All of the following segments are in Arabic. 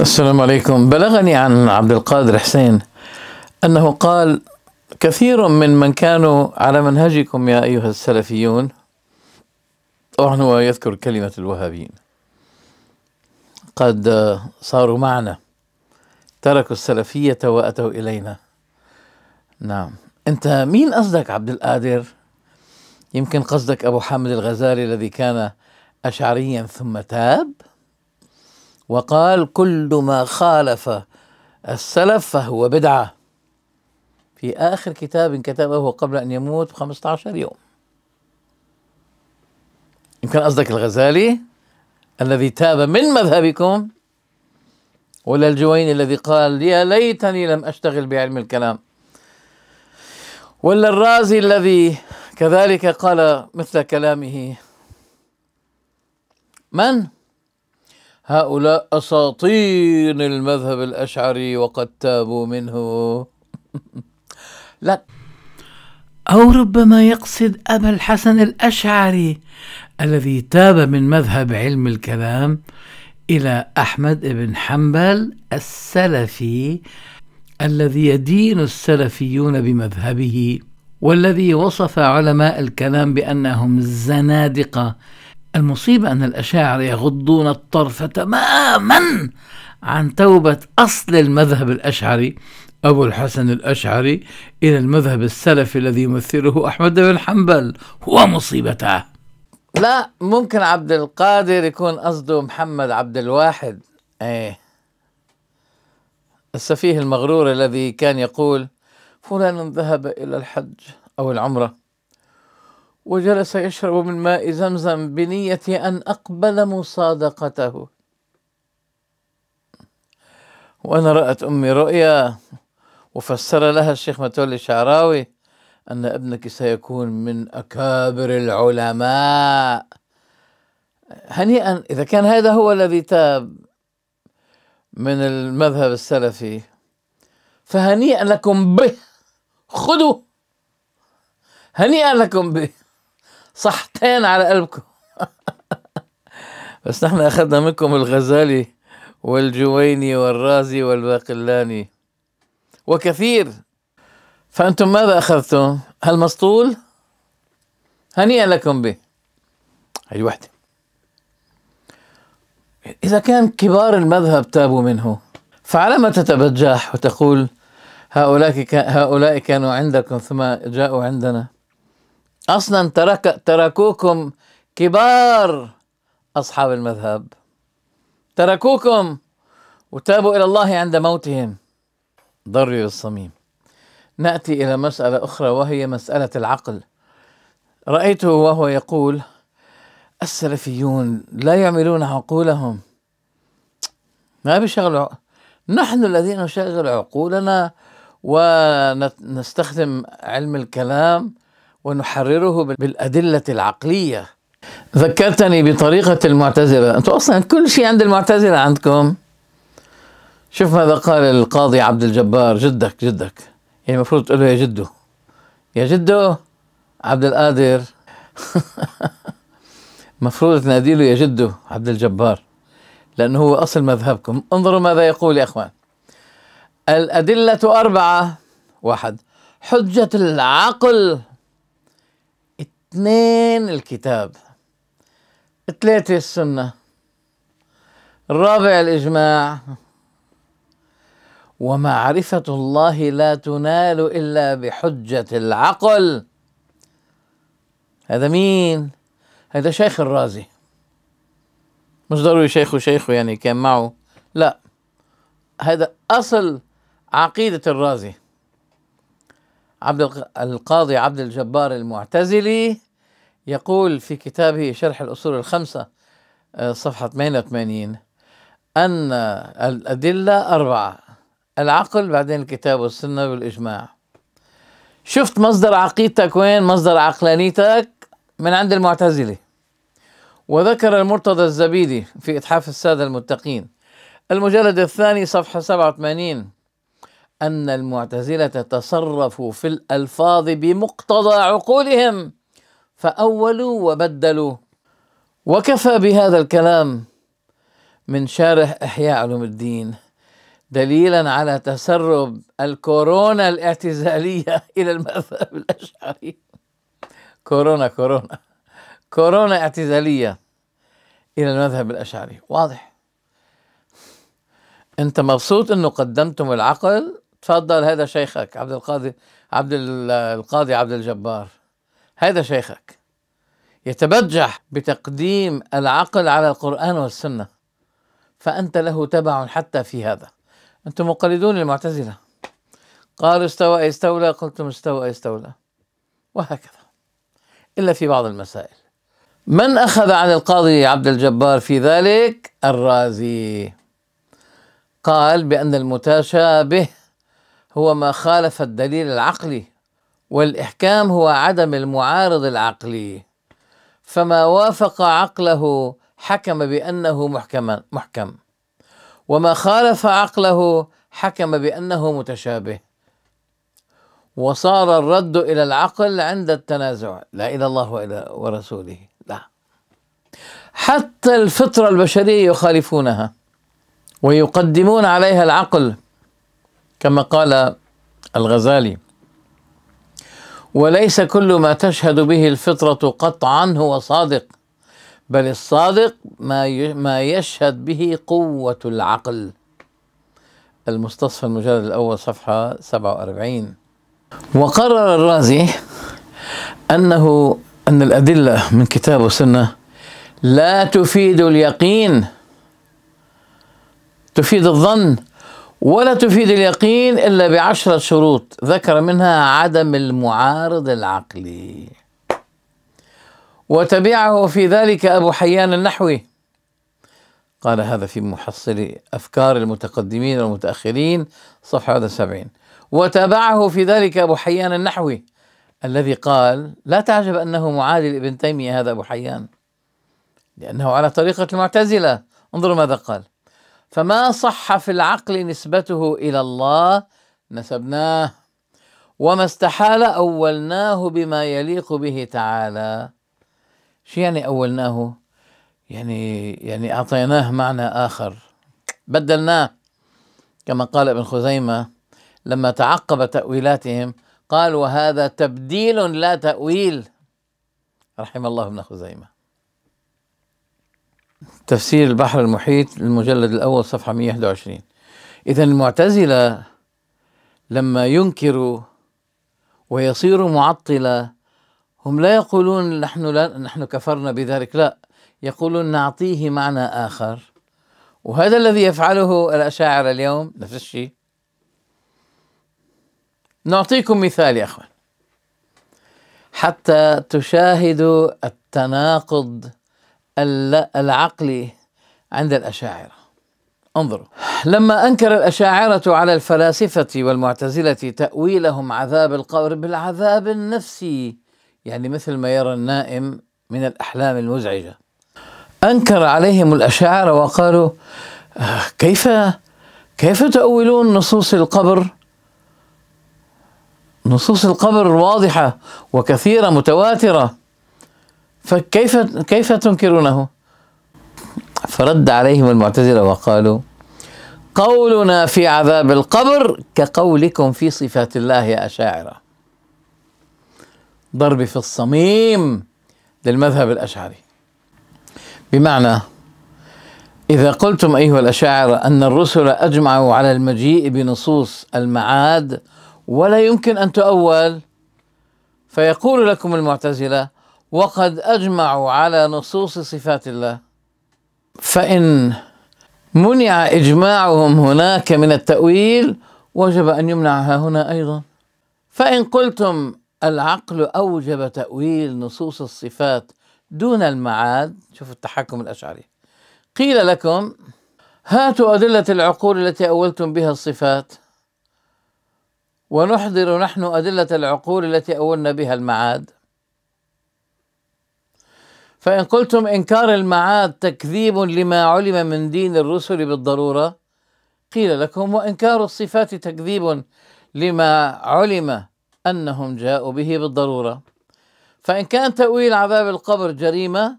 السلام عليكم بلغني عن عبد القادر حسين أنه قال كثير من من كانوا على منهجكم يا أيها السلفيون طبعا هو يذكر كلمة الوهابيين قد صاروا معنا تركوا السلفية وأتوا إلينا نعم أنت مين قصدك عبد القادر يمكن قصدك أبو حامد الغزالي الذي كان أشعريا ثم تاب وقال كل ما خالف السلف فهو بدعة في آخر كتاب كتبه قبل أن يموت ب 15 يوم يمكن قصدك الغزالي الذي تاب من مذهبكم ولا الجويني الذي قال يا ليتني لم أشتغل بعلم الكلام ولا الرازي الذي كذلك قال مثل كلامه من؟ هؤلاء أساطين المذهب الأشعري وقد تابوا منه لا أو ربما يقصد أبا الحسن الأشعري الذي تاب من مذهب علم الكلام إلى أحمد بن حنبل السلفي الذي يدين السلفيون بمذهبه والذي وصف علماء الكلام بأنهم زنادقة المصيبة أن الأشاعر يغضون الطرف تماما عن توبة أصل المذهب الأشعري أبو الحسن الأشعري إلى المذهب السلفي الذي يمثله أحمد بن حنبل هو مصيبته لا ممكن عبد القادر يكون قصده محمد عبد الواحد ايه السفيه المغرور الذي كان يقول فلان ذهب إلى الحج أو العمرة وجلس يشرب من ماء زمزم بنية أن أقبل مصادقته وأنا رأت أمي رؤيا وفسر لها الشيخ متولي الشعراوي أن ابنك سيكون من أكابر العلماء هنيئا إذا كان هذا هو الذي تاب من المذهب السلفي فهنيئا لكم به خذوا هنيئا لكم به صحتين على قلبكم بس نحن أخذنا منكم الغزالي والجويني والرازي والباقلاني وكثير فأنتم ماذا أخذتم؟ هالمسطول؟ هنيئا لكم به هي وحدة إذا كان كبار المذهب تابوا منه فعلى ما تتبجح وتقول هؤلاء هؤلاء كانوا عندكم ثم جاءوا عندنا أصلا ترك تركوكم كبار أصحاب المذهب تركوكم وتابوا إلى الله عند موتهم ضري الصميم نأتي إلى مسألة أخرى وهي مسألة العقل رأيته وهو يقول السلفيون لا يعملون عقولهم ما بيشغلوا نحن الذين نشغل عقولنا ونستخدم علم الكلام ونحرره بالأدلة العقلية ذكرتني بطريقة المعتزلة أنتم أصلا كل شيء عند المعتزلة عندكم شوف ماذا قال القاضي عبد الجبار جدك جدك يعني المفروض تقول له يا جدو يا جدو عبد القادر مفروض تنادي له يا جدو عبد الجبار لأنه هو أصل مذهبكم انظروا ماذا يقول يا إخوان الأدلة أربعة واحد حجة العقل اثنين الكتاب ثلاثة السنة الرابع الإجماع ومعرفة الله لا تنال إلا بحجة العقل هذا مين؟ هذا شيخ الرازي مش ضروري شيخه شيخه يعني كان معه لا هذا أصل عقيدة الرازي عبد القاضي عبد الجبار المعتزلي يقول في كتابه شرح الأصول الخمسة آه، صفحة 88 أن الأدلة أربعة العقل بعدين الكتاب والسنة والإجماع شفت مصدر عقيدتك وين مصدر عقلانيتك من عند المعتزلة وذكر المرتضى الزبيدي في إتحاف السادة المتقين المجلد الثاني صفحة 87 أن المعتزلة تصرفوا في الألفاظ بمقتضى عقولهم فأولوا وبدلوا وكفى بهذا الكلام من شارح إحياء علوم الدين دليلا على تسرب الكورونا الاعتزالية إلى المذهب الأشعري كورونا كورونا كورونا اعتزالية إلى المذهب الأشعري واضح أنت مبسوط أنه قدمتم العقل تفضل هذا شيخك عبد القاضي عبد القاضي عبد الجبار هذا شيخك يتبجح بتقديم العقل على القرآن والسنة فأنت له تبع حتى في هذا أنتم مقلدون المعتزلة قالوا استوى استولى قلتم استوى استولى وهكذا إلا في بعض المسائل من أخذ عن القاضي عبد الجبار في ذلك الرازي قال بأن المتشابه هو ما خالف الدليل العقلي والاحكام هو عدم المعارض العقلي فما وافق عقله حكم بانه محكما محكم وما خالف عقله حكم بانه متشابه وصار الرد الى العقل عند التنازع لا الى الله وإلى ورسوله لا حتى الفطره البشريه يخالفونها ويقدمون عليها العقل كما قال الغزالي وليس كل ما تشهد به الفطرة قطعا هو صادق بل الصادق ما ما يشهد به قوة العقل المستصفى المجلد الأول صفحة 47 وقرر الرازي أنه أن الأدلة من كتاب السنة لا تفيد اليقين تفيد الظن ولا تفيد اليقين إلا بعشرة شروط ذكر منها عدم المعارض العقلي وتبعه في ذلك أبو حيان النحوي قال هذا في محصل أفكار المتقدمين والمتأخرين صفحة 71 وتبعه في ذلك أبو حيان النحوي الذي قال لا تعجب أنه معادي لابن تيمية هذا أبو حيان لأنه على طريقة المعتزلة انظروا ماذا قال فما صح في العقل نسبته إلى الله نسبناه وما استحال أولناه بما يليق به تعالى شو يعني أولناه يعني يعني أعطيناه معنى آخر بدلناه كما قال ابن خزيمة لما تعقب تأويلاتهم قال وهذا تبديل لا تأويل رحم الله ابن خزيمه تفسير البحر المحيط المجلد الأول صفحة 121 إذا المعتزلة لما ينكروا ويصيروا معطلة هم لا يقولون نحن لا نحن كفرنا بذلك لا يقولون نعطيه معنى آخر وهذا الذي يفعله الأشاعرة اليوم نفس الشيء نعطيكم مثال يا أخوان حتى تشاهدوا التناقض العقلي عند الأشاعرة انظروا لما أنكر الأشاعرة على الفلاسفة والمعتزلة تأويلهم عذاب القبر بالعذاب النفسي يعني مثل ما يرى النائم من الأحلام المزعجة أنكر عليهم الأشاعرة وقالوا آه، كيف كيف تؤولون نصوص القبر نصوص القبر واضحة وكثيرة متواترة فكيف كيف تنكرونه فرد عليهم المعتزلة وقالوا قولنا في عذاب القبر كقولكم في صفات الله يا أشاعرة ضرب في الصميم للمذهب الأشعري بمعنى إذا قلتم أيها الأشاعرة أن الرسل أجمعوا على المجيء بنصوص المعاد ولا يمكن أن تؤول فيقول لكم المعتزلة وقد اجمعوا على نصوص صفات الله فان منع اجماعهم هناك من التاويل وجب ان يمنعها هنا ايضا فان قلتم العقل اوجب تاويل نصوص الصفات دون المعاد شوفوا التحكم الاشعري قيل لكم هاتوا ادله العقول التي اولتم بها الصفات ونحضر نحن ادله العقول التي اولنا بها المعاد فإن قلتم إنكار المعاد تكذيب لما علم من دين الرسل بالضرورة قيل لكم وإنكار الصفات تكذيب لما علم أنهم جاءوا به بالضرورة فإن كان تأويل عذاب القبر جريمة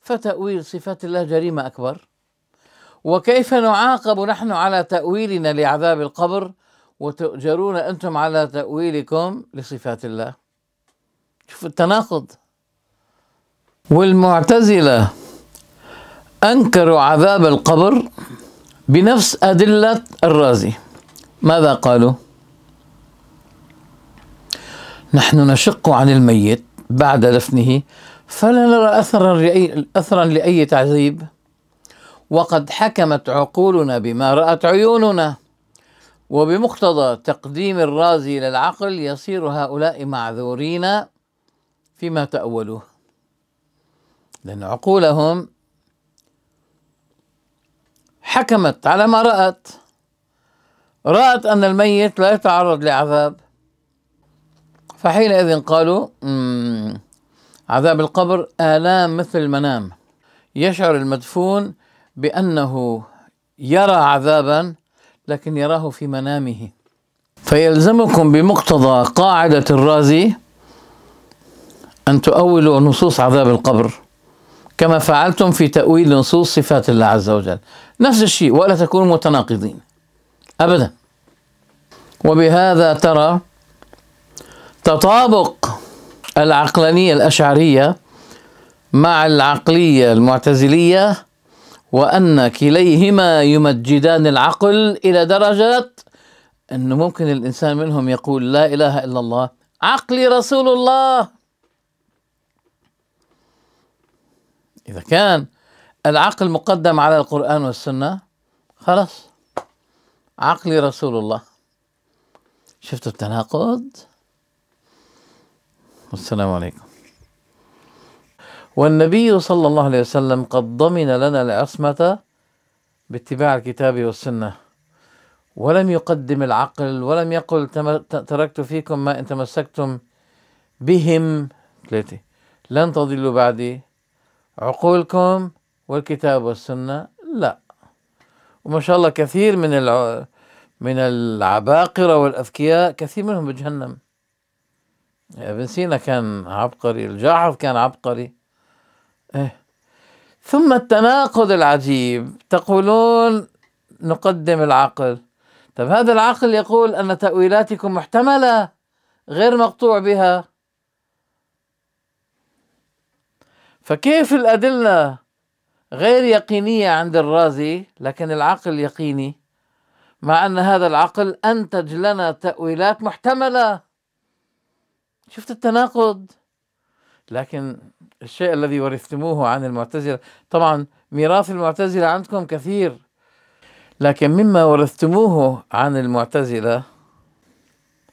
فتأويل صفات الله جريمة أكبر وكيف نعاقب نحن على تأويلنا لعذاب القبر وتؤجرون أنتم على تأويلكم لصفات الله شوف التناقض والمعتزلة أنكروا عذاب القبر بنفس أدلة الرازي ماذا قالوا؟ نحن نشق عن الميت بعد دفنه فلا نرى أثرا أثرا لأي تعذيب وقد حكمت عقولنا بما رأت عيوننا وبمقتضى تقديم الرازي للعقل يصير هؤلاء معذورين فيما تأولوه لأن عقولهم حكمت على ما رأت رأت أن الميت لا يتعرض لعذاب فحينئذ قالوا أمم، عذاب القبر آلام مثل المنام يشعر المدفون بأنه يرى عذابا لكن يراه في منامه فيلزمكم بمقتضى قاعدة الرازي أن تؤولوا نصوص عذاب القبر كما فعلتم في تأويل نصوص صفات الله عز وجل نفس الشيء ولا تكونوا متناقضين أبدا وبهذا ترى تطابق العقلانية الأشعرية مع العقلية المعتزلية وأن كليهما يمجدان العقل إلى درجة أنه ممكن الإنسان منهم يقول لا إله إلا الله عقلي رسول الله إذا كان العقل مقدم على القرآن والسنة خلاص عقلي رسول الله شفتوا التناقض والسلام عليكم والنبي صلى الله عليه وسلم قد ضمن لنا العصمة باتباع الكتاب والسنة ولم يقدم العقل ولم يقل تركت فيكم ما إن تمسكتم بهم ثلاثة لن تضلوا بعدي عقولكم والكتاب والسنة لا وما شاء الله كثير من الع... من العباقرة والأذكياء كثير منهم بجهنم ابن سينا كان عبقري الجاحظ كان عبقري إيه. ثم التناقض العجيب تقولون نقدم العقل طب هذا العقل يقول أن تأويلاتكم محتملة غير مقطوع بها فكيف الأدلة غير يقينية عند الرازي لكن العقل يقيني مع أن هذا العقل أنتج لنا تأويلات محتملة شفت التناقض لكن الشيء الذي ورثتموه عن المعتزلة طبعا ميراث المعتزلة عندكم كثير لكن مما ورثتموه عن المعتزلة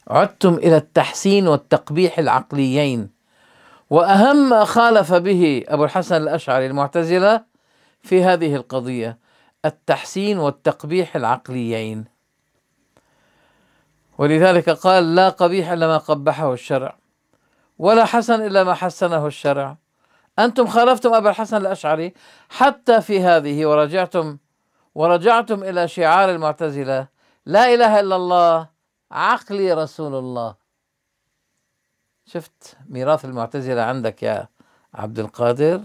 عدتم إلى التحسين والتقبيح العقليين وأهم ما خالف به أبو الحسن الأشعري المعتزلة في هذه القضية التحسين والتقبيح العقليين ولذلك قال لا قبيح إلا ما قبحه الشرع ولا حسن إلا ما حسنه الشرع أنتم خالفتم أبا الحسن الأشعري حتى في هذه ورجعتم ورجعتم إلى شعار المعتزلة لا إله إلا الله عقلي رسول الله شفت ميراث المعتزلة عندك يا عبد القادر